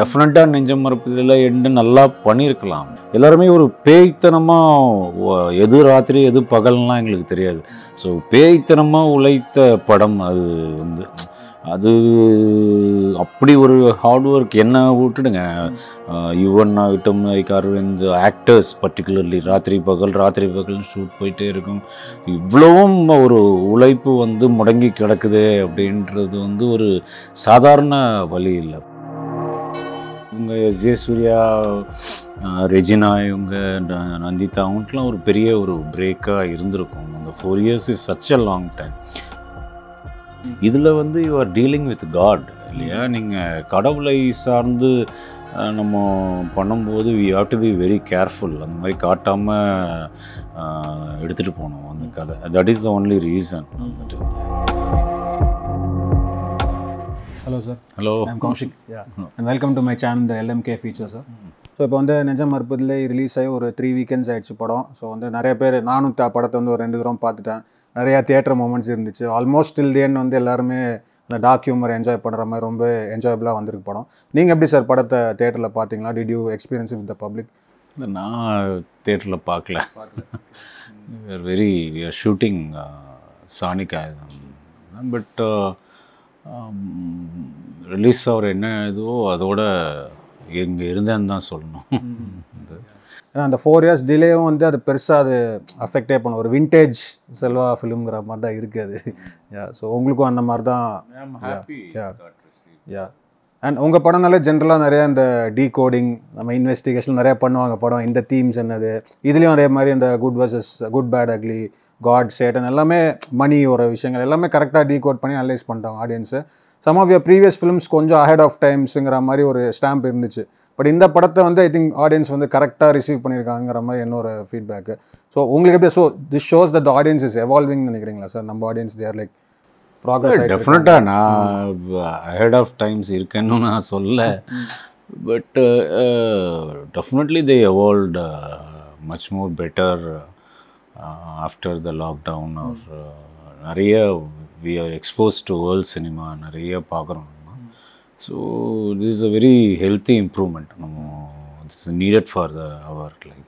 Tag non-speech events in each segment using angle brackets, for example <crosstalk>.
டெஃபினட்டாக நெஞ்சம் மறுப்பதில் என்று நல்லா பண்ணியிருக்கலாம் எல்லாருமே ஒரு பேய்த்தனமாக எது ராத்திரி எது பகல்லாம் எங்களுக்கு தெரியாது ஸோ பேய்த்தனமாக உழைத்த படம் அது வந்து அது அப்படி ஒரு ஹார்ட் ஒர்க் என்ன விட்டுடுங்க யுவன் ஆகட்டும் இந்த ஆக்டர்ஸ் பர்டிகுலர்லி ராத்திரி பகல் ராத்திரி பகல் ஷூட் போயிட்டே இருக்கும் இவ்வளவும் ஒரு உழைப்பு வந்து முடங்கி கிடக்குது அப்படின்றது வந்து ஒரு சாதாரண வழி இல்லை இவங்க எஸ் ஜே சூர்யா ரெஜினா இவங்க நந்திதா அவங்கெலாம் ஒரு பெரிய ஒரு பிரேக்காக இருந்திருக்கும் அந்த four years is such a long time இதில் வந்து you are dealing with god இல்லையா நீங்கள் கடவுளை சார்ந்து நம்ம பண்ணும்போது we have to be very careful அந்த மாதிரி காட்டாமல் எடுத்துகிட்டு போனோம் அந்த கதை that is the only reason வந்துட்டு hello sir hello Kaushik and welcome to my channel the LMK feature sir so இப்போ வந்து நிஜம் மறுப்பதில் ரிலீஸ் ஆகி ஒரு த்ரீ வீக்கெண்ட்ஸ் ஆகிடுச்சு படம் ஸோ வந்து நிறைய பேர் நானும் படத்தை வந்து ஒரு ரெண்டு தூரம் பார்த்துட்டேன் நிறையா தேட்டர் மூமெண்ட்ஸ் இருந்துச்சு ஆல்மோஸ்ட் டில் தேன் வந்து எல்லாருமே அந்த டாக் ஹியூமர் என்ஜாய் பண்ணுற மாதிரி ரொம்ப என்ஜாயபிளாக வந்திருக்கு படம் நீங்கள் எப்படி சார் படத்தை தேட்டரில் பார்த்தீங்களா did you experience with the public இல்லை நான் தேட்டரில் பார்க்கல வெரி ஷூட்டிங் சானிக் ஆயுதம் பட் ரிலீஸ் ஆகிற என்ன இதுவோ அதோட இங்கே இருந்தேன்னு தான் சொல்லணும் ஏன்னா அந்த ஃபோர் இயர்ஸ் டிலேவும் வந்து அது பெருசாக அது அஃபெக்டே பண்ணும் ஒரு வின்டேஜ் செல்வா ஃபிலிம்ங்கிற மாதிரி தான் இருக்காது யா ஸோ உங்களுக்கும் அந்த மாதிரி தான் யா அண்ட் உங்கள் படம்னாலே ஜென்ரலாக நிறைய இந்த டீ கோடிங் நம்ம இன்வெஸ்டிகேஷன் நிறையா பண்ணுவாங்க படம் இந்த தீம்ஸ் என்னது இதுலேயும் அதே மாதிரி இந்த good versus good bad ugly god Satan எல்லாமே மணி ஒரு விஷயங்கள் எல்லாமே கரெக்டாக டீகோட் பண்ணி அனலைஸ் பண்ணிட்டாங்க audience some of your previous films கொஞ்சம் அஹெட் ஆஃப் டைம்ஸுங்கிற மாதிரி ஒரு ஸ்டாம்ப் இருந்துச்சு பட் இந்த படத்தை வந்து ஐ திங்க் ஆடியன்ஸ் வந்து கரெக்டாக ரிசீவ் பண்ணியிருக்காங்கிற மாதிரி என்னோட ஃபீட்பேக்கு ஸோ உங்களுக்கு எப்படி so this shows that audience is evolving நினைக்கிறீங்களா சார் நம்ம ஆடியன்ஸ் தேர் லைக் ப்ராக்ரஸ் டெஃபினட்டாக நான் அஹெட் ஆஃப் டைம்ஸ் இருக்கேன்னு நான் சொல்ல but definitely they evolve much more better after the lockdown or நிறைய we are expose to world cinema நிறைய பார்க்குறோம் so this is a very healthy improvement நம்ம is needed for the hour like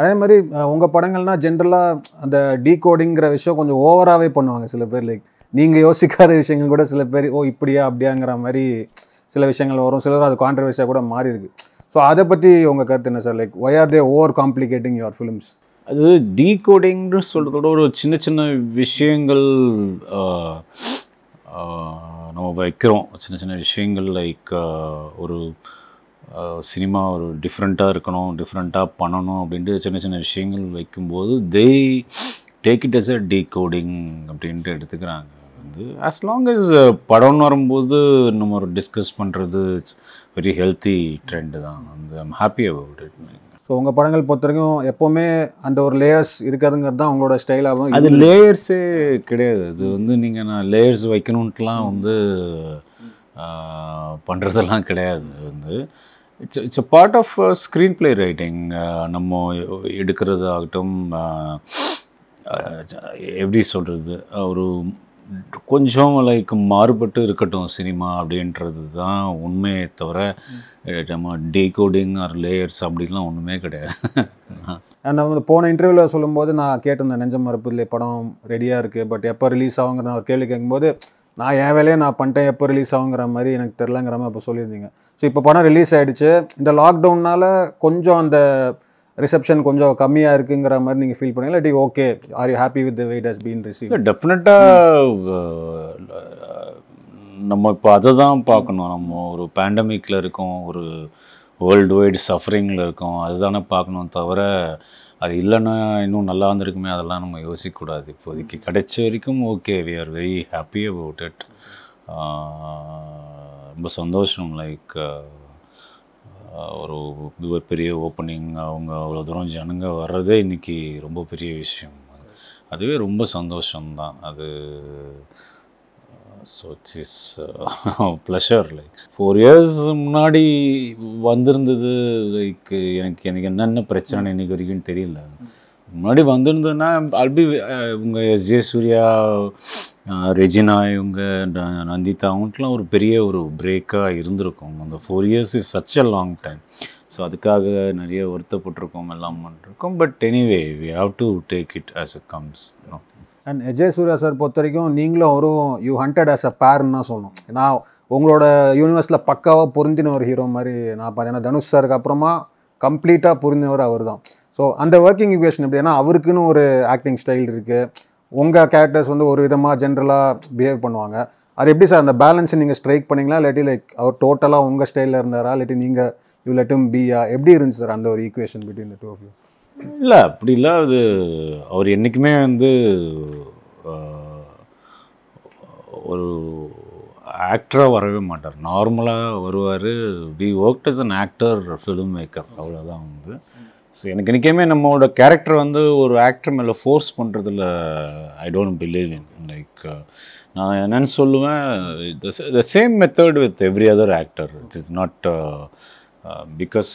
அதே மாதிரி uh, உங்கள் படங்கள்னால் ஜென்ரலாக அந்த டீகோடிங்கிற விஷயம் கொஞ்சம் ஓவராகவே பண்ணுவாங்க சில பேர் லைக் நீங்கள் யோசிக்காத விஷயங்கள் கூட சில பேர் ஓ இப்படியா அப்படியாங்கிற மாதிரி சில விஷயங்கள் வரும் சிலர் அது கான்ட்ரவர்சியாக கூட மாறி இருக்கு ஸோ அதை பற்றி உங்கள் கருத்து என்ன sir like why are they over complicating your films அது டீகோடிங்னு சொல்கிறதோட ஒரு சின்ன சின்ன விஷயங்கள் நம்ம வைக்கிறோம் சின்ன சின்ன விஷயங்கள் லைக் ஒரு சினிமா ஒரு டிஃப்ரெண்ட்டாக இருக்கணும் டிஃப்ரெண்ட்டாக பண்ணணும் அப்படின்ட்டு சின்ன சின்ன விஷயங்கள் வைக்கும்போது they take it as a decoding அப்படின்ட்டு எடுத்துக்கிறாங்க வந்து ஆஸ் லாங் அஸ் படம்னு வரும்போது நம்ம ஒரு டிஸ்கஸ் பண்ணுறது இட்ஸ் வெரி ஹெல்த்தி ட்ரெண்டு தான் வந்து I'm happy about it so உங்கள் படங்கள் பொறுத்த வரைக்கும் எப்போவுமே அந்த ஒரு லேயர்ஸ் இருக்காதுங்கிறது தான் உங்களோட ஸ்டைலாகவும் அது லேயர்ஸே கிடையாது அது வந்து நீங்கள் நான் லேயர்ஸ் வைக்கணுன்ட்டுலாம் வந்து பண்ணுறதெல்லாம் கிடையாது வந்து it's it's a part of screenplay writing நம்ம எடுக்கிறது ஆகட்டும் எப்படி சொல்கிறது ஒரு கொஞ்சம் லைக் மாறுபட்டு இருக்கட்டும் சினிமா அப்படின்றது தான் உண்மையை தவிர நம்ம டீகோடிங் ஆர் லேயர்ஸ் அப்படின்லாம் ஒன்றுமே கிடையாது <laughs> வந்து போன இன்டர்வியூவில் சொல்லும்போது நான் கேட்டிருந்தேன் நெஞ்சம் இல்லை படம் ரெடியாக இருக்குது பட் எப்போ ரிலீஸ் ஆகுங்கிற நான் கேள்வி கேட்கும்போது நான் என் வேலையை நான் பண்ணிட்டேன் எப்போ ரிலீஸ் ஆகுங்கிற மாதிரி எனக்கு தெரிலங்கிற மாதிரி அப்போ சொல்லியிருந்தீங்க ஸோ இப்போ படம் ரிலீஸ் ஆகிடுச்சு இந்த லாக்டவுன்னால் கொஞ்சம் அந்த ரிசப்ஷன் கொஞ்சம் கம்மியாக இருக்குங்கிற மாதிரி நீங்கள் ஃபீல் பண்ணீங்க இல்லாட்டி okay are you happy with what has been receive டெஃபினட்டாக நம்ம இப்போ அதை தான் பார்க்கணும் நம்ம ஒரு பேண்டமிக்கில் இருக்கோம் ஒரு வேர்ல்டு வைடு சஃபரிங்கில் இருக்கோம் அதுதானே பார்க்கணும் தவிர அது இல்லைன்னா இன்னும் நல்லா இருந்திருக்குமே அதெல்லாம் நம்ம யோசிக்கக்கூடாது இப்போதைக்கு கிடைச்ச வரைக்கும் okay we are very happy about it ரொம்ப சந்தோஷம் லைக் ஒரு இது ஒரு பெரிய ஓப்பனிங் அவங்க அவ்வளோ தூரம் ஜனங்க வர்றதே இன்றைக்கி ரொம்ப பெரிய விஷயம் அதுவே ரொம்ப சந்தோஷம்தான் அது so it's is pleasure like four years முன்னாடி வந்திருந்தது லைக் எனக்கு எனக்கு என்னென்ன பிரச்சனை இன்றைக்கி வரைக்கும் தெரியல முன்னாடி வந்திருந்ததுன்னா அல்பி உங்கள் எஸ் ஜே சூர்யா ரெஜினா இவங்க நந்திதா அவங்களுக்குலாம் ஒரு பெரிய ஒரு பிரேக்காக இருந்திருக்கும் அந்த four years is such a long time so அதுக்காக நிறைய வருத்தப்பட்டிருக்கோம் எல்லாம் பண்ணிருக்கோம் but anyway we have to take it as a comes and எஜய் சூர்யா சார் பொறுத்த வரைக்கும் நீங்களும் ஒரு யூ ஹண்டட் ஆஸ் அ பேர்ன்னு தான் சொல்லணும் ஏன்னா உங்களோட யூனிவர்ஸில் பக்காவாக பொருந்தின ஒரு ஹீரோ மாதிரி நான் பார்த்தேன் ஏன்னா தனுஷ் சாருக்கு அப்புறமா கம்ப்ளீட்டாக புரிந்தவர் அவர் தான் ஸோ அந்த ஒர்க்கிங் ஈக்குவேஷன் எப்படின்னா அவருக்குன்னு ஒரு ஆக்டிங் ஸ்டைல் இருக்குது உங்கள் கேரக்டர்ஸ் வந்து ஒரு விதமாக ஜென்ரலாக பிஹேவ் பண்ணுவாங்க அது எப்படி சார் அந்த பேலன்ஸை நீங்கள் ஸ்ட்ரைக் பண்ணிங்களா இல்லாட்டி லைக் அவர் டோட்டலாக உங்கள் ஸ்டைலில் இருந்தாரா இல்லாட்டி நீங்கள் இவ்வளோ லெட்டும் பியா எப்படி இருந்துச்சு சார் அந்த ஒரு ஈக்குவேஷன் பிட்வீன் இந்த டூ ஆஃப் யூ இல்லை அப்படி இல்லை அது அவர் என்றைக்குமே வந்து ஒரு ஆக்டராக வரவே மாட்டார் நார்மலாக வருவார் we work as an actor filmmaker அவ்வளோதான் வந்து ஸோ எனக்கு இன்றைக்கே நம்மளோட கேரக்டர் வந்து ஒரு ஆக்டர் மேலே ஃபோர்ஸ் பண்ணுறதுல I don't believe in like நான் என்னன்னு சொல்லுவேன் the same method with every other actor it is not because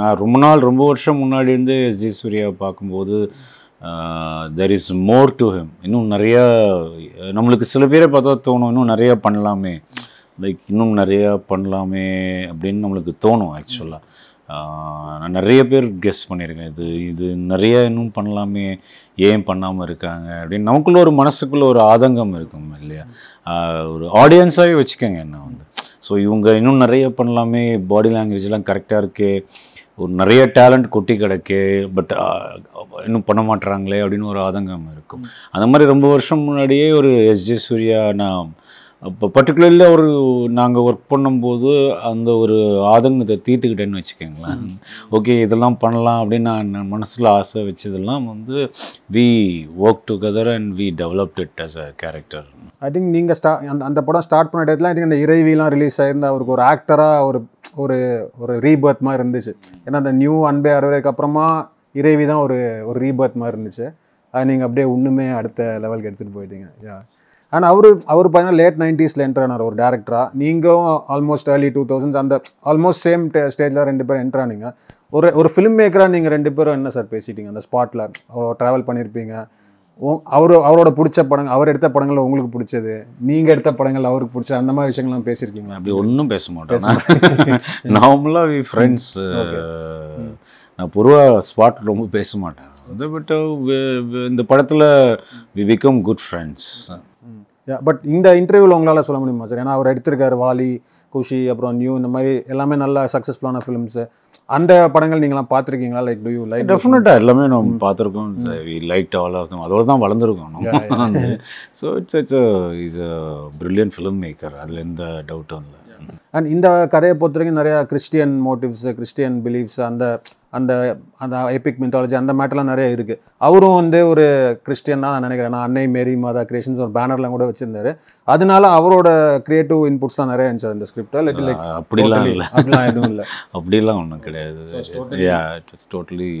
நான் ரொம்ப நாள் ரொம்ப வருஷம் முன்னாடி இருந்து எஸ் ஜி சூர்யாவை பார்க்கும்போது there is more to him இன்னும் நிறையா நம்மளுக்கு சில பேரை பார்த்தா தோணும் இன்னும் நிறையா பண்ணலாமே லைக் இன்னும் நிறையா பண்ணலாமே அப்படின்னு நம்மளுக்கு தோணும் ஆக்சுவலாக நான் நிறைய பேர் கெஸ் பண்ணியிருக்கேன் இது இது நிறைய இன்னும் பண்ணலாமே ஏன் பண்ணாமல் இருக்காங்க அப்படின்னு நமக்குள்ள ஒரு மனசுக்குள்ளே ஒரு ஆதங்கம் இருக்கும் இல்லையா ஒரு ஆடியன்ஸாகவே வச்சுக்கோங்க என்ன வந்து ஸோ இவங்க இன்னும் நிறைய பண்ணலாமே பாடி லாங்குவேஜ்லாம் கரெக்டாக இருக்கே ஒரு நிறைய டேலண்ட் கொட்டி கிடக்கு பட் இன்னும் பண்ண மாட்டுறாங்களே அப்படின்னு ஒரு ஆதங்கம் இருக்கும் அந்த மாதிரி ரொம்ப வருஷம் முன்னாடியே ஒரு எஸ் ஜே சூர்யா நான் அப்போ பர்டிகுலர்லி ஒரு நாங்கள் ஒர்க் பண்ணும்போது அந்த ஒரு ஆதங்கத்தை தீர்த்துக்கிட்டேன்னு வச்சுக்கோங்களேன் ஓகே இதெல்லாம் பண்ணலாம் அப்படின்னு நான் மனசில் ஆசை வச்சதெல்லாம் வந்து we work together and we developed it as a character I think நீங்கள் ஸ்டா அந்த அந்த படம் ஸ்டார்ட் பண்ண இடத்துல ஐ திங்க் அந்த இறைவிலாம் ரிலீஸ் ஆகிருந்து அவருக்கு ஒரு ஆக்டராக ஒரு ஒரு ஒரு ரீபர்த் மாதிரி இருந்துச்சு ஏன்னா அந்த நியூ அன்பே அறுவதுக்கு அப்புறமா இறைவி தான் ஒரு ஒரு ரீபர்த் மாதிரி இருந்துச்சு அது நீங்கள் அப்படியே ஒன்றுமே அடுத்த லெவலுக்கு எடுத்துகிட்டு போயிட்டீங்க யா அண்ட் அவர் அவர் பார்த்தீங்கன்னா லேட் நைன்டிஸில் என்ட்ரு ஆனார் ஒரு டேரக்டராக நீங்களும் ஆல்மோஸ்ட் ஏர்லி டூ தௌசண்ட்ஸ் அந்த ஆல்மோஸ்ட் சேம் ஸ்டேஜில் ரெண்டு பேரும் என்ட்ரானுங்க ஆனீங்க ஒரு ஒரு ஃபிலிம் மேக்கராக நீங்கள் ரெண்டு பேரும் என்ன சார் பேசிட்டீங்க அந்த ஸ்பாட்டில் அவ்வளோ ட்ராவல் பண்ணியிருப்பீங்க அவர் அவரோட பிடிச்ச படங்கள் அவர் எடுத்த படங்கள் உங்களுக்கு பிடிச்சது நீங்கள் எடுத்த படங்கள் அவருக்கு பிடிச்ச அந்த மாதிரி விஷயங்கள்லாம் பேசியிருக்கீங்களா அப்படி ஒன்றும் பேச மாட்டேன் நார்மலாக வி ஃப்ரெண்ட்ஸ் நான் <laughs> பொதுவாக ஸ்பாட் ரொம்ப பேச மாட்டேன் அதை பட் இந்த படத்தில் we become good friends but இந்த இன்டர்வியூவில் உங்களால் சொல்ல முடியுமா சார் ஏன்னா அவர் எடுத்திருக்காரு வாலி குஷி அப்புறம் நியூ இந்த மாதிரி எல்லாமே நல்ல சக்ஸஸ்ஃபுல்லான ஃபிலிம்ஸ் அந்த படங்கள் நீங்களாம் பார்த்துருக்கீங்களா லைக் டூ யூ லைக் டெஃபினட்டாக எல்லாமே நம்ம பார்த்துருக்கோம் we like all of them அதோட தான் வளர்ந்துருக்கோம் so it's it's is a brilliant filmmaker அதில் எந்த டவுட்டும் இல்லை அண்ட் இந்த கதையை பொறுத்த வரைக்கும் நிறையா கிறிஸ்டியன் மோட்டிவ்ஸ் கிறிஸ்டியன் பிலீஃப்ஸ் அந்த அந்த அந்த எபிக் மித்தாலஜி அந்த மேட்டர்லாம் நிறைய இருக்குது அவரும் வந்து ஒரு கிறிஸ்டியன் தான் நான் நினைக்கிறேன் நான் அன்னை மேரி மாதா கிரியேஷன்ஸ் ஒரு பேனர்லாம் கூட வச்சுருந்தாரு அதனால அவரோட கிரியேட்டிவ் இன்புட்ஸ் தான் நிறைய இருந்துச்சு அந்த ஸ்கிரிப்டில் லிட்டில் லைக் அப்படிலாம் இல்லை அப்படிலாம் எதுவும் இல்லை <laughs> அப்படிலாம் ஒன்றும் கிடையாது டோட்டலி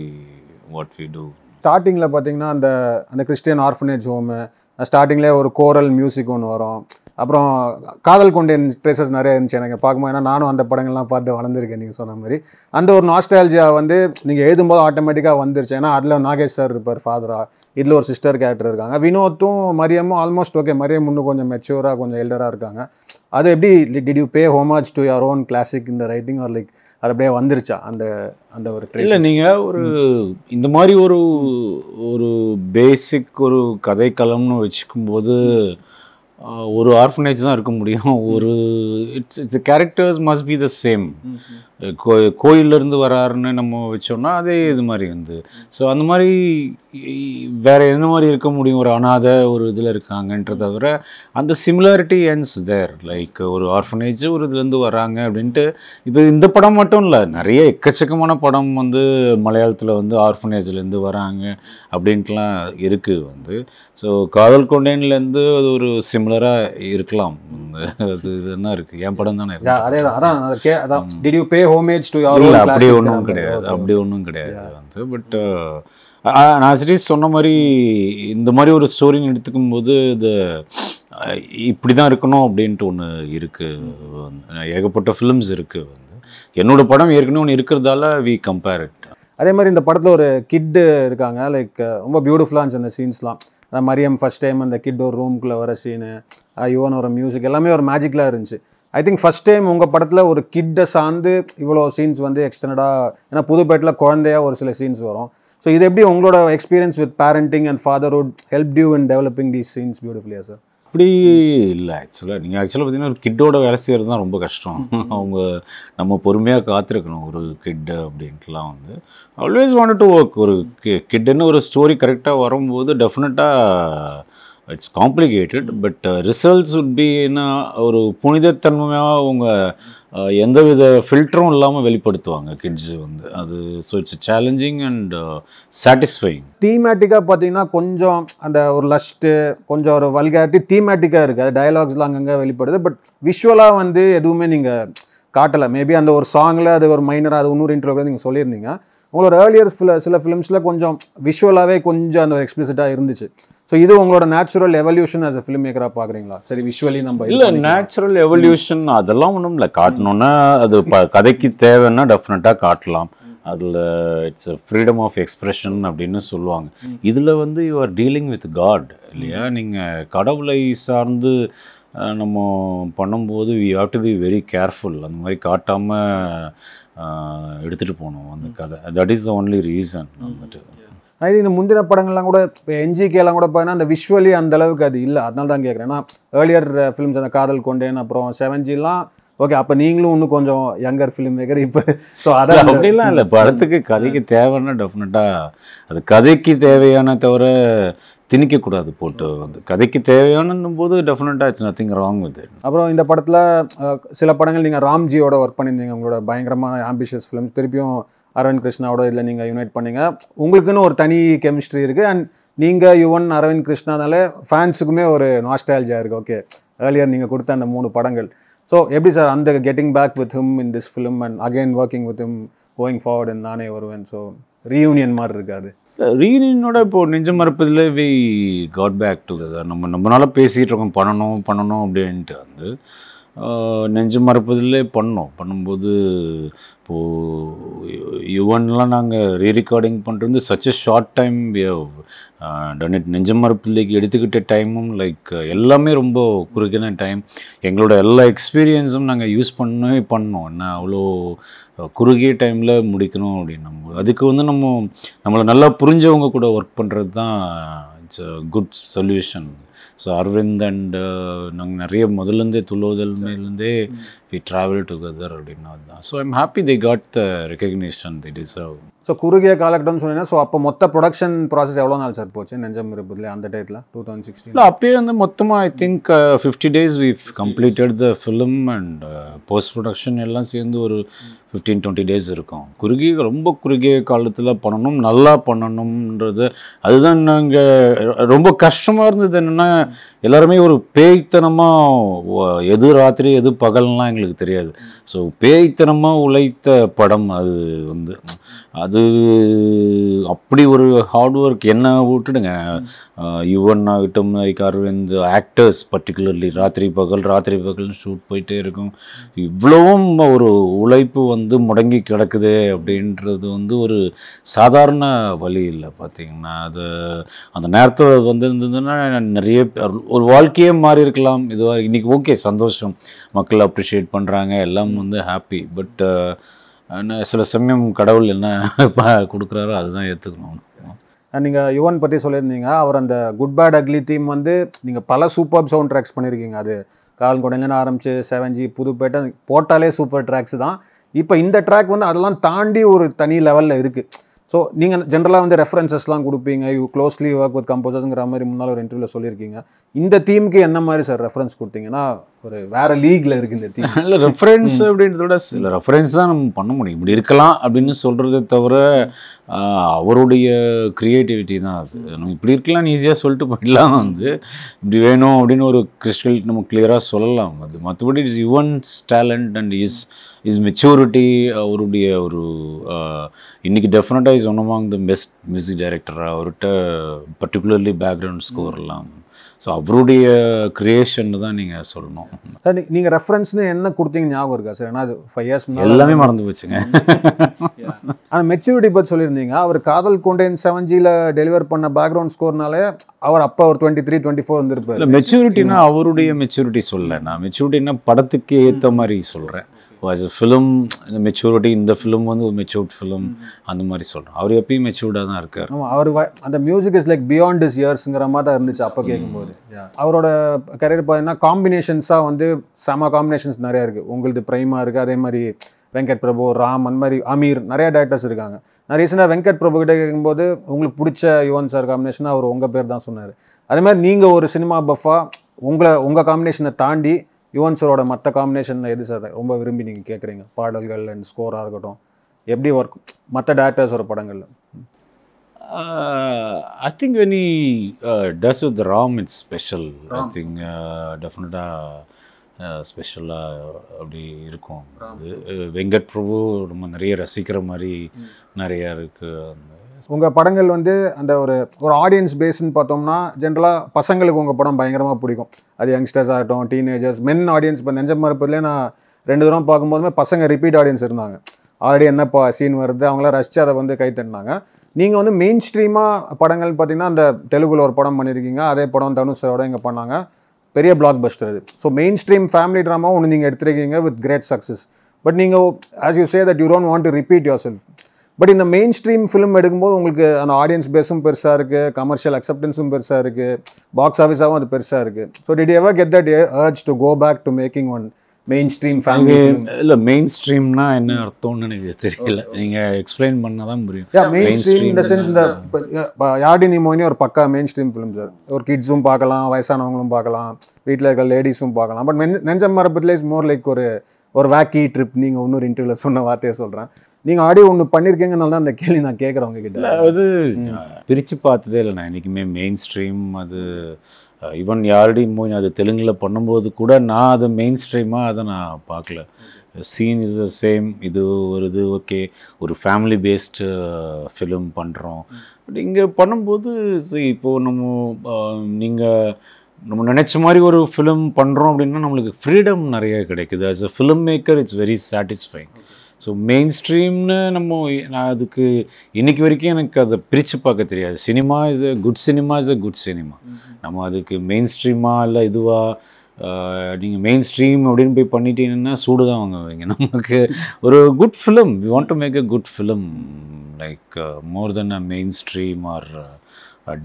வாட் வி டூ ஸ்டார்டிங்கில் பார்த்தீங்கன்னா அந்த அந்த கிறிஸ்டியன் ஆர்ஃபனேஜ் ஹோமு ஸ்டார்டிங்லேயே ஒரு கோரல் மியூசிக் ஒன்று வரும் அப்புறம் காதல் கொண்டேன் ட்ரேசஸ் நிறைய இருந்துச்சு எனக்கு பார்க்கும்போது ஏன்னா நானும் அந்த படங்கள்லாம் பார்த்து வளர்ந்துருக்கேன் நீங்கள் சொன்ன மாதிரி அந்த ஒரு நாஸ்டாலஜியா வந்து நீங்கள் எழுதும்போது ஆட்டோமேட்டிக்காக வந்துருச்சு ஏன்னா அதில் நாகேஷ் சார் இருப்பார் ஃபாதராக இதில் ஒரு சிஸ்டர் கேரக்டர் இருக்காங்க வினோத்தும் மரியமும் ஆல்மோஸ்ட் ஓகே மரியம் இன்னும் கொஞ்சம் மெச்சூராக கொஞ்சம் எல்டராக இருக்காங்க அது எப்படி did you pay homage to your own classic இந்த ரைட்டிங் ஆர் லைக் அது அப்படியே வந்துருச்சா அந்த அந்த ஒரு இல்லை நீங்கள் ஒரு இந்த மாதிரி ஒரு ஒரு பேசிக் ஒரு கதைக்களம்னு வச்சுக்கும்போது போது ஒரு ஆர்ஃபனேஜ் தான் இருக்க முடியும் ஒரு it's it's characters must be the same கோ கோயிலேருந்து வராருன்னு நம்ம வச்சோம்னா அதே இது மாதிரி வந்து ஸோ அந்த மாதிரி வேறு என்ன மாதிரி இருக்க முடியும் ஒரு அனாத ஒரு இதில் இருக்காங்கன்ற தவிர அந்த சிமிலாரிட்டி என்ஸ் தேர் லைக் ஒரு ஆர்ஃபனேஜ் ஒரு இதுலேருந்து வராங்க அப்படின்ட்டு இது இந்த படம் மட்டும் இல்லை நிறைய எக்கச்சக்கமான படம் வந்து மலையாளத்தில் வந்து ஆர்ஃபனேஜ்லேருந்து வராங்க அப்படின்ட்டுலாம் இருக்குது வந்து ஸோ காதல் கொண்டேன்லேருந்து அது ஒரு சிமிலராக இருக்கலாம் அது இது என்ன இருக்குது என் படம் தானே இருக்கு அதே அதான் கே அதான் did you pay homage to your இல்லை அப்படி ஒன்றும் கிடையாது அப்படி ஒன்றும் கிடையாது வந்து பட் uh, நான் சீரியஸ் சொன்ன மாதிரி இந்த மாதிரி ஒரு ஸ்டோரின்னு எடுத்துக்கும் போது இது இப்படி தான் இருக்கணும் அப்படின்ட்டு ஒன்று இருக்குது ஏகப்பட்ட ஃபிலிம்ஸ் இருக்குது வந்து என்னோட படம் ஏற்கனவே ஒன்று இருக்கிறதால வி கம்பேர் இட் அதே மாதிரி இந்த படத்தில் ஒரு கிட்டு இருக்காங்க லைக் ரொம்ப பியூட்டிஃபுல்லாக இருந்துச்சு அந்த சீன்ஸ்லாம் ஆனால் மரியம் ஃபஸ்ட் டைம் அந்த கிட் ஒரு ரூம்குள்ளே வர சீனு யுவன் ஒரு மியூசிக் எல்லாமே ஒரு மேஜிக்கலாக இருந்துச்சு ஐ திங்க் ஃபஸ்ட் டைம் உங்கள் படத்தில் ஒரு கிட்டை சார்ந்து இவ்வளோ சீன்ஸ் வந்து எக்ஸ்டனடாக ஏன்னா புதுப்பேட்டில் குழந்தையாக ஒரு சில சீன்ஸ் வரும் ஸோ இது எப்படி உங்களோட experience with parenting and fatherhood help you in developing these scenes பியூட்டிஃபுல்லியா சார் அப்படி இல்லை ஆக்சுவலாக நீங்கள் ஆக்சுவலாக பார்த்தீங்கன்னா ஒரு கிட்டோட வேலை செய்கிறது தான் ரொம்ப கஷ்டம் அவங்க நம்ம பொறுமையாக காத்திருக்கணும் ஒரு கிட்டு அப்படின்ட்டுலாம் வந்து ஆல்வேஸ் வாண்ட் டு ஒர்க் ஒரு கிட்டுன்னு ஒரு ஸ்டோரி கரெக்டாக வரும்போது டெஃபினட்டாக it's complicated but results would be என்ன ஒரு புனிதத்தன்மையாக அவங்க எந்தவித ஃபில்டரும் இல்லாமல் வெளிப்படுத்துவாங்க கிட்ஸ் வந்து அது so it's challenging and satisfying தீமேட்டிக்காக பார்த்தீங்கன்னா கொஞ்சம் அந்த ஒரு லஸ்ட்டு கொஞ்சம் ஒரு வல்காரிட்டி தீமேட்டிக்காக இருக்குது அது டயலாக்ஸ்லாம் அங்கங்கே வெளிப்படுது பட் விஷுவலாக வந்து எதுவுமே நீங்கள் காட்டலை மேபி அந்த ஒரு சாங்கில் அது ஒரு மைனராக அது இன்னொரு இன்டர்வியூ நீங்கள் சொல்லியிருந்தீங்க உங்களோட ஏர்லியர் சில சில ஃபிலிம்ஸில் கொஞ்சம் விஷுவலாகவே கொஞ்சம் அந்த எக்ஸ்பிளிசிட்டாக இருந்துச்சு ஸோ இது உங்களோட நேச்சுரல் எவல்யூஷன் ஆஸ் அ ஃபிலிம் மேக்கராக பார்க்குறீங்களா சரி விஷுவலி நம்ம இல்லை நேச்சுரல் எவல்யூஷன் அதெல்லாம் ஒன்றும் இல்லை காட்டணும்னா அது ப கதைக்கு தேவைன்னா டெஃபினட்டாக காட்டலாம் அதில் இட்ஸ் ஃப்ரீடம் ஆஃப் எக்ஸ்ப்ரெஷன் அப்படின்னு சொல்லுவாங்க இதில் வந்து you are dealing with god இல்லையா நீங்கள் கடவுளை சார்ந்து நம்ம பண்ணும்போது we have to be very careful அந்த மாதிரி காட்டாமல் எடுத்துகிட்டு போகணும் அந்த கதை that is the only reason வந்துட்டு அது இந்த முந்தின படங்கள்லாம் கூட இப்போ என்ஜிகேலாம் கூட பார்த்தீங்கன்னா அந்த விஷுவலி அந்த அளவுக்கு அது இல்லை அதனால தான் கேட்குறேன் ஏன்னா ஏர்லியர் ஃபிலிம்ஸ் uh, அந்த காதல் கொண்டேன் அப்புறம் செவன்ஜிலாம் ஓகே அப்போ நீங்களும் இன்னும் கொஞ்சம் யங்கர் ஃபிலிம் மேக்கர் இப்போ ஸோ அதான் அப்படிலாம் இல்லை படத்துக்கு கதைக்கு தேவைன்னா டெஃபினட்டாக அது கதைக்கு தேவையான தவிர திணிக்கக்கூடாது போட்டு வந்து கதைக்கு தேவையானும் போது டெஃபினட்டாக it's nothing wrong with it அப்புறம் இந்த படத்தில் சில படங்கள் நீங்கள் ராம்ஜியோட ஒர்க் பண்ணியிருந்தீங்க உங்களோட பயங்கரமான ஆம்பிஷியஸ் ஃபிலிம் திருப்பியும் அரவிந்த் கிருஷ்ணாவோட இதில் நீங்கள் யுனைட் பண்ணீங்க உங்களுக்குன்னு ஒரு தனி கெமிஸ்ட்ரி இருக்குது அண்ட் நீங்கள் யுவன் அரவிந்த் கிருஷ்ணானாலே ஃபேன்ஸுக்குமே ஒரு நாஸ்டாலஜியாக இருக்குது ஓகே ஏர்லியர் நீங்கள் கொடுத்த அந்த மூணு படங்கள் ஸோ எப்படி சார் அந்த getting back with him in this film and again working with him going forward நானே வருவேன் ஸோ ரீயூனியன் மாதிரி இருக்காது ரீயூனியனோட இப்போ நெஞ்சம் மறப்பதில் வி காட் பேக் டுகெதர் நம்ம நம்மளால் பேசிகிட்டு இருக்கோம் பண்ணணும் பண்ணணும் அப்படின்ட்டு வந்து நெஞ்சு மறப்பதிலே பண்ணோம் பண்ணும்போது இப்போது யுவன்லாம் நாங்கள் ரீ ரெக்கார்டிங் பண்ணுறது சச் எ ஷார்ட் டைம் டொனேட் நெஞ்சு மறுப்பதிலேக்கு எடுத்துக்கிட்ட டைமும் லைக் எல்லாமே ரொம்ப குறுக்கின டைம் எங்களோட எல்லா எக்ஸ்பீரியன்ஸும் நாங்கள் யூஸ் பண்ணவே பண்ணோம் என்ன அவ்வளோ குறுகிய டைமில் முடிக்கணும் அப்படின்னு நம்ம அதுக்கு வந்து நம்ம நம்மளை நல்லா புரிஞ்சவங்க கூட ஒர்க் பண்ணுறது தான் it's a good solution so Aravind and நாங்கள் நிறைய முதல்லேருந்தே துள்ளோதல் மேலேருந்தே வி ட்ராவல் டுகெதர் அப்படின்னா தான் so I'm happy they got the recognition they deserve so குறுகிய காலகட்டம்னு சொன்னீங்கன்னா ஸோ அப்போ மொத்த ப்ரொடக்ஷன் ப்ராசஸ் எவ்வளோ நாள் சார் போச்சு நெஞ்சம் இருப்பதுல அந்த டேட்டில் டூ தௌசண்ட் சிக்ஸ்டீன் இல்லை அப்பயே வந்து மொத்தமாக I think fifty days we completed the film and post production எல்லாம் சேர்ந்து ஒரு ஃபிஃப்டீன் டுவெண்ட்டி டேஸ் இருக்கும் குறுகிய ரொம்ப குறுகிய காலத்தில் பண்ணணும் நல்லா பண்ணணும்ன்றது அதுதான் நாங்கள் ரொம்ப கஷ்டமாக இருந்தது என்னென்னா எல்லாருமே ஒரு பேய்த்தனமாக எது ராத்திரி எது பகல்லாம் எங்களுக்கு தெரியாது ஸோ பேய்த்தனமாக உழைத்த படம் அது வந்து அது அப்படி ஒரு ஹார்ட் ஒர்க் என்ன விட்டுடுங்க யுவன் ஆகட்டும் லைக் அரவிந்த் ஆக்டர்ஸ் பர்டிகுலர்லி ராத்திரி பகல் ராத்திரி பகல் ஷூட் போயிட்டே இருக்கும் இவ்வளவும் ஒரு உழைப்பு வந்து முடங்கி கிடக்குது அப்படின்றது வந்து ஒரு சாதாரண வழி இல்லை பார்த்தீங்கன்னா அது அந்த நேரத்தில் வந்து இருந்ததுன்னா நிறைய ஒரு வாழ்க்கையே மாறி இருக்கலாம் இதுவாக இன்றைக்கி ஓகே சந்தோஷம் மக்கள் அப்ரிஷியேட் பண்ணுறாங்க எல்லாம் வந்து ஹாப்பி பட் என்ன சில சமயம் கடவுள் என்ன <laughs> கொடுக்குறாரோ அதுதான் ஏற்றுக்கணும் நீங்கள் யுவன் பற்றி சொல்லியிருந்தீங்க அவர் அந்த குட் பேட் அக்லி தீம் வந்து நீங்கள் பல சூப்பர் சவுண்ட் ட்ராக்ஸ் பண்ணியிருக்கீங்க அது கால் குடங்கன்னு ஆரம்பிச்சு செவன் ஜி புதுப்பேட்டை போட்டாலே சூப்பர் ட்ராக்ஸ் தான் இப்போ இந்த ட்ராக் வந்து அதெல்லாம் தாண்டி ஒரு தனி லெவலில் இருக்குது ஸோ நீங்கள் ஜென்ரலாக வந்து ரெஃபரன்சஸ்லாம் கொடுப்பீங்க யூ க்ளோஸ்லி ஒர்க் வித் கம்போசர்ஸுங்கிற மாதிரி முன்னால் ஒரு இன்டர்வியூவில் சொல்லியிருக்கீங்க இந்த தீமுக்கு என்ன மாதிரி சார் ரெஃபரன்ஸ் கொடுத்தீங்கன்னா ஒரு வேற லீக்ல இருக்கு இந்த தீம் இல்லை ரெஃபரன்ஸ் அப்படின்றத விட சில ரெஃபரன்ஸ் தான் நம்ம பண்ண முடியும் இப்படி இருக்கலாம் அப்படின்னு சொல்கிறத தவிர அவருடைய க்ரியேட்டிவிட்டி தான் அது நம்ம இப்படி இருக்கலாம்னு ஈஸியாக சொல்லிட்டு போயிடலாம் வந்து இப்படி வேணும் அப்படின்னு ஒரு கிறிஸ்டல் நம்ம கிளியராக சொல்லலாம் அது மற்றபடி it's Yuvan's talent and is is maturity uh, அவருடைய ஒரு இன்றைக்கி டெஃபினட்டாக is one among the best music டைரக்டராக அவர்கிட்ட பர்டிகுலர்லி பேக்ரவுண்ட் ஸ்கோர்லாம் ஸோ அவருடைய கிரியேஷன் தான் நீங்கள் சொல்லணும் சார் நீங்கள் ரெஃபரன்ஸ்னு என்ன கொடுத்தீங்க ஞாபகம் இருக்கா சார் ஏன்னா அது ஃபைவ் இயர்ஸ் எல்லாமே மறந்து போச்சுங்க ஆனால் மெச்சூரிட்டி பற்றி சொல்லியிருந்தீங்க அவர் காதல் கொண்டேன் செவன்ஜியில் டெலிவர் பண்ண பேக்ரவுண்ட் ஸ்கோர்னாலே அவர் அப்போ ஒரு டுவெண்ட்டி த்ரீ டுவெண்ட்டி ஃபோர் வந்துருப்பார் இல்லை மெச்சூரிட்டினா அவருடைய மெச்சூரிட்டி சொல்லலை நான் மெச்சூரிட்டினா படத்துக்கு ஏற்ற மாதிரி சொல்கிறேன் வாஸ் அ ஃபிலிம் மெச்சூரிட்டி இந்த ஃபிலிம் வந்து ஒரு மெச்சூர்ட் ஃபிலிம் அந்த மாதிரி சொல்கிறோம் அவர் எப்பயும் மெச்சூர்டாக தான் இருக்கார் அவர் அந்த music is like beyond is இயர்ஸுங்கிற மாதிரி தான் இருந்துச்சு அப்போ கேட்கும்போது அவரோட கரியர் பார்த்தீங்கன்னா காம்பினேஷன்ஸாக வந்து சம காம்பினேஷன்ஸ் நிறையா இருக்குது உங்களுக்கு பிரைமாக இருக்குது அதே மாதிரி வெங்கட் பிரபு ராம் அந்த மாதிரி அமீர் நிறையா டேரக்டர்ஸ் இருக்காங்க நான் ரீசெண்டாக வெங்கட் பிரபு கிட்ட கேட்கும்போது உங்களுக்கு பிடிச்ச யுவன் சார் காம்பினேஷனாக அவர் உங்கள் பேர் தான் சொன்னார் அதே மாதிரி நீங்கள் ஒரு சினிமா பஃபாக உங்களை உங்கள் காம்பினேஷனை தாண்டி யுவன் சரோட மற்ற காம்பினேஷன் எது சார் ரொம்ப விரும்பி நீங்கள் கேட்குறீங்க பாடல்கள் அண்ட் ஸ்கோராக இருக்கட்டும் எப்படி ஒர்க் மற்ற ஒரு படங்களில் I think when he does with Ram it's special I think டெஃபினட்டாக ஸ்பெஷலாக அப்படி இருக்கும் அது வெங்கட் பிரபு ரொம்ப நிறைய ரசிக்கிற மாதிரி நிறையா இருக்குது அந்த உங்கள் படங்கள் வந்து அந்த ஒரு ஒரு ஆடியன்ஸ் பேஸ்ன்னு பார்த்தோம்னா ஜென்ரலாக பசங்களுக்கு உங்கள் படம் பயங்கரமாக பிடிக்கும் அது யங்ஸ்டர்ஸ் ஆகட்டும் டீனேஜர்ஸ் மென் ஆடியன்ஸ் இப்போ நெஞ்சம் மறுப்பதுலேயே நான் ரெண்டு தூரம் பார்க்கும்போதுமே பசங்க ரிப்பீட் ஆடியன்ஸ் இருந்தாங்க ஆல்ரெடி என்னப்பா சீன் வருது அவங்களாம் ரசித்து அதை வந்து கைத்தட்டினாங்க நீங்கள் வந்து மெயின் ஸ்ட்ரீமாக படங்கள்னு பார்த்தீங்கன்னா அந்த தெலுங்குல ஒரு படம் பண்ணியிருக்கீங்க அதே படம் தனுஷரோட இங்கே பண்ணாங்க பெரிய பிளாக் பஸ்டர் அது so mainstream family drama ஒன்று நீங்கள் எடுத்துருக்கீங்க வித் கிரேட் சக்ஸஸ் பட் நீங்கள் as you say that you don't want to repeat yourself but இந்த மெயின் ஸ்ட்ரீம் ஃபிலிம் எடுக்கும்போது உங்களுக்கு அந்த ஆடியன்ஸ் பேஸும் பெருசாக இருக்குது கமர்ஷியல் அக்செப்டன்ஸும் பெருசாக இருக்குது பாக்ஸ் ஆஃபீஸாகவும் அது பெருசாக இருக்குது so did ever get that urge to go back to making one mainstream family இல்லை மெயின் ஸ்ட்ரீம்னா என்ன அர்த்தம்னு எனக்கு தெரியல நீங்கள் எக்ஸ்பிளைன் பண்ணால் தான் புரியும் மெயின் ஸ்ட்ரீம் இந்த சென்ஸ் இந்த யாடி நீ மோனி ஒரு பக்கா மெயின் ஸ்ட்ரீம் ஃபிலிம் சார் ஒரு கிட்ஸும் பார்க்கலாம் வயசானவங்களும் பார்க்கலாம் வீட்டில் இருக்கிற லேடிஸும் பார்க்கலாம் பட் நெஞ்சம் மரபத்தில் இஸ் மோர் லைக் ஒரு ஒரு வேக்கி ட்ரிப் நீங்கள் இன்னொரு இன்டர்வியூவில் சொன்ன வார்த்தையை சொல்கிறேன் நீங்கள் ஆடியோ ஒன்று பண்ணியிருக்கீங்கனால தான் அந்த கேள்வி நான் கேட்குறவங்க கிட்ட அது பிரித்து பார்த்ததே இல்லை நான் என்றைக்குமே மெயின் ஸ்ட்ரீம் அது ஈவன் யாருடையும் போய் அது தெலுங்கில் பண்ணும்போது கூட நான் அதை மெயின் ஸ்ட்ரீமாக அதை நான் பார்க்கல சீன் இஸ் த சேம் இது ஒரு இது ஓகே ஒரு ஃபேமிலி பேஸ்டு ஃபிலிம் பண்ணுறோம் பட் இங்கே பண்ணும்போது இப்போது நம்ம நீங்கள் நம்ம நினச்ச மாதிரி ஒரு ஃபிலிம் பண்ணுறோம் அப்படின்னா நம்மளுக்கு ஃப்ரீடம் நிறைய கிடைக்குது as a film maker it's very satisfying so மெயின் ஸ்ட்ரீம்னு நம்ம நான் அதுக்கு இன்றைக்கி வரைக்கும் எனக்கு அதை பிரித்து பார்க்க தெரியாது cinema is a good cinema is a good cinema நம்ம அதுக்கு மெயின் ஸ்ட்ரீமாக இல்லை இதுவாக நீங்கள் மெயின் ஸ்ட்ரீம் அப்படின்னு போய் பண்ணிட்டீங்கன்னா சூடு தான் வாங்குவீங்க நமக்கு ஒரு good film we want to make a good film like more then a mainstream or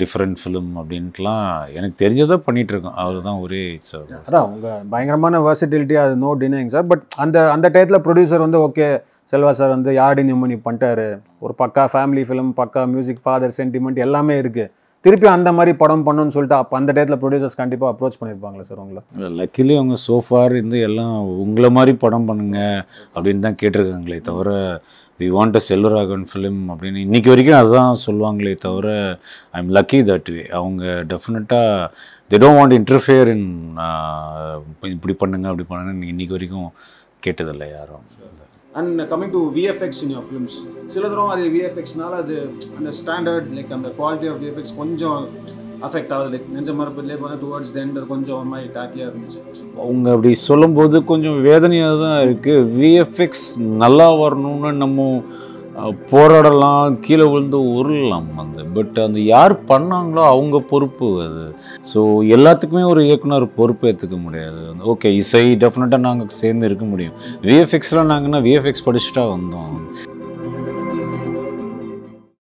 different film அப்படின்ட்டுலாம் எனக்கு தெரிஞ்சதை பண்ணிகிட்ருக்கோம் அவர் தான் ஒரே சார் அதான் அவங்க பயங்கரமான வேர்சிட்டிலிட்டி அது நோ டினிங் சார் பட் அந்த அந்த டயத்தில் ப்ரொடியூசர் வந்து ஓகே செல்வா சார் வந்து யாடி நிம்மனி பண்ணிட்டாரு ஒரு பக்கா ஃபேமிலி ஃபிலிம் பக்கா மியூசிக் ஃபாதர் சென்டிமெண்ட் எல்லாமே இருக்குது திருப்பி அந்த மாதிரி படம் பண்ணணும்னு சொல்லிட்டு அப்போ அந்த டயத்தில் ப்ரொடியூசர்ஸ் கண்டிப்பாக அப்ரோச் பண்ணியிருப்பாங்களே சார் உங்களை லக்கிலி அவங்க சோஃபார் இருந்து எல்லாம் உங்களை மாதிரி படம் பண்ணுங்க அப்படின்னு தான் கேட்டிருக்காங்களே தவிர we want a Selvaraghavan film அப்படின்னு இன்றைக்கி வரைக்கும் அதுதான் சொல்லுவாங்களே தவிர I am lucky that way அவங்க டெஃபினட்டாக they don't want interfere in இப்படி பண்ணுங்க அப்படி பண்ணுங்க இன்னைக்கு வரைக்கும் கேட்டதில்லை யாரும் and coming to VFX in your films சில தூரம் அது விஎஃப்எக்ஸ்னால அது அந்த ஸ்டாண்டர்ட் லைக் அந்த குவாலிட்டி ஆஃப் விஎஃப்எக்ஸ் கொஞ்சம் அஃபெக்ட் ஆகுது லைக் நெஞ்ச மரப்பதிலே போனால் டுவர்ட்ஸ் டெண்டர் கொஞ்சம் ஒரு மாதிரி டாக்கியாக இருந்துச்சு அவங்க அப்படி சொல்லும்போது கொஞ்சம் வேதனையாக தான் இருக்குது விஎஃப்எக்ஸ் நல்லா வரணும்னு நம்ம போராடலாம் கீழே விழுந்து உருளலாம் அந்த பட் அந்த யார் பண்ணாங்களோ அவங்க பொறுப்பு அது ஸோ எல்லாத்துக்குமே ஒரு இயக்குனர் பொறுப்பு ஏற்றுக்க முடியாது ஓகே இசை டெஃபினட்டாக நாங்கள் சேர்ந்து இருக்க முடியும் விஎஃப்எக்ஸ்லாம் நாங்கள்னா விஎஃப்எக்ஸ் படிச்சுட்டா வந்தோம்